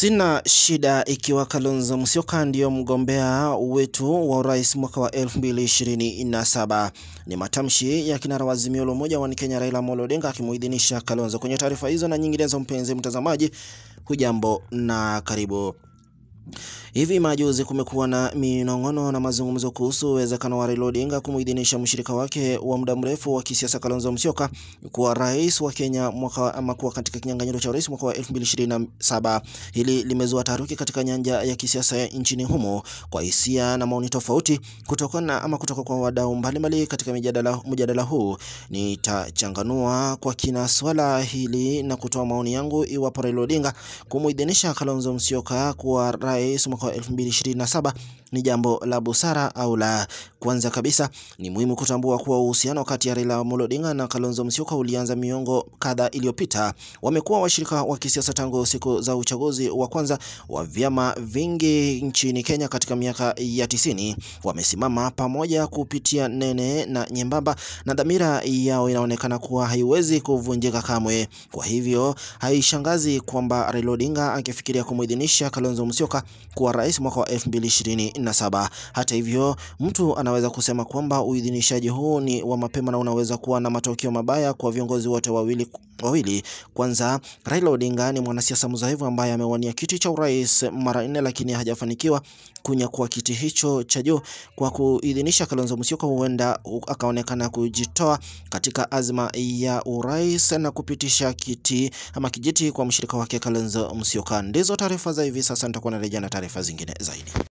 Sina shida ikiwa Kalonzo Musyoka ndio mgombea wetu wa urais mwaka wa 2027. Ni matamshi ya kinara wa Azimio la Umoja wa Kenya Raila Amolo Odinga akimuidhinisha Kalonzo. Kwenye taarifa hizo na nyinginezo, mpenzi mtazamaji, hujambo na karibu. Hivi majuzi kumekuwa na minong'ono na mazungumzo kuhusu uwezekano wa Raila Odinga kumuidhinisha mshirika wake wa muda mrefu wa kisiasa Kalonzo Musyoka kuwa rais wa Kenya mwaka ama kuwa katika kinyang'anyiro cha urais mwaka wa 2027. Hili limezua taharuki katika nyanja ya kisiasa nchini humo kwa hisia na maoni tofauti kutokana ama kutoka kwa wadau mbalimbali katika mjadala, mjadala huu. Nitachanganua kwa kina swala hili na kutoa maoni yangu iwapo Raila Odinga kumuidhinisha Kalonzo Musyoka kuwa rais mwaka wa 2027 ni jambo la busara au la? Kwanza kabisa ni muhimu kutambua kuwa uhusiano kati ya Raila Amolo Odinga na Kalonzo Musyoka ulianza miongo kadhaa iliyopita. Wamekuwa washirika wa kisiasa tangu siku za uchaguzi wa kwanza wa vyama vingi nchini Kenya katika miaka ya tisini. Wamesimama pamoja kupitia nene na nyembamba, na dhamira yao inaonekana kuwa haiwezi kuvunjika kamwe. Kwa hivyo haishangazi kwamba Raila Odinga akifikiria kumuidhinisha Kalonzo Musyoka kuwa wa rais mwaka wa 2027. Hata hivyo, mtu anaweza kusema kwamba uidhinishaji huu ni wa mapema na unaweza kuwa na matokeo mabaya kwa viongozi wote wawili wawili. Kwanza, Raila Odinga ni mwanasiasa mzoefu ambaye amewania kiti cha urais mara nne, lakini hajafanikiwa kunyakua kiti hicho cha juu kwa kuidhinisha Kalonzo Musyoka, huenda akaonekana kujitoa katika azma ya urais na kupitisha kiti ama kijiti kwa mshirika wake Kalonzo Musyoka. Ndizo taarifa za hivi sasa, nitakuwa narejea na taarifa zingine zaidi.